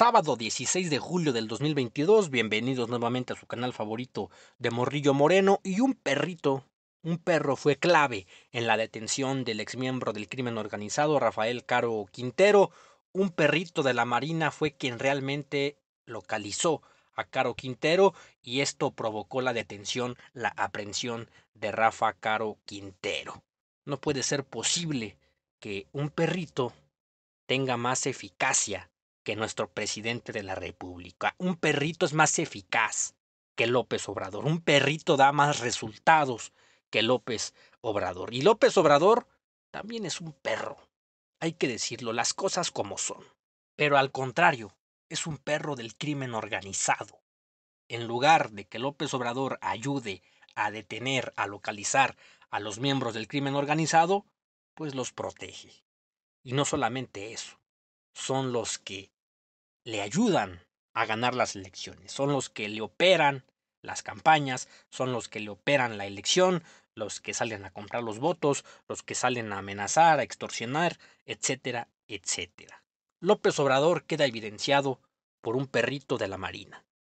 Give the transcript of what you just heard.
sábado 16 de julio del 2022. Bienvenidos nuevamente a su canal favorito de Morrillo Moreno. Y un perrito, un perro fue clave en la detención del exmiembro del crimen organizado Rafael Caro Quintero. Un perrito de la Marina fue quien realmente localizó a Caro Quintero y esto provocó la detención, la aprehensión de Rafa Caro Quintero. No puede ser posible que un perrito tenga más eficacia que nuestro presidente de la República. Un perrito es más eficaz que López Obrador. Un perrito da más resultados que López Obrador. Y López Obrador también es un perro. Hay que decirlo, las cosas como son. Pero al contrario, es un perro del crimen organizado. En lugar de que López Obrador ayude a detener, a localizar a los miembros del crimen organizado, pues los protege. Y no solamente eso, son los que le ayudan a ganar las elecciones, son los que le operan las campañas, son los que le operan la elección, los que salen a comprar los votos, los que salen a amenazar, a extorsionar, etcétera, etcétera. López Obrador queda evidenciado por un perrito de la Marina.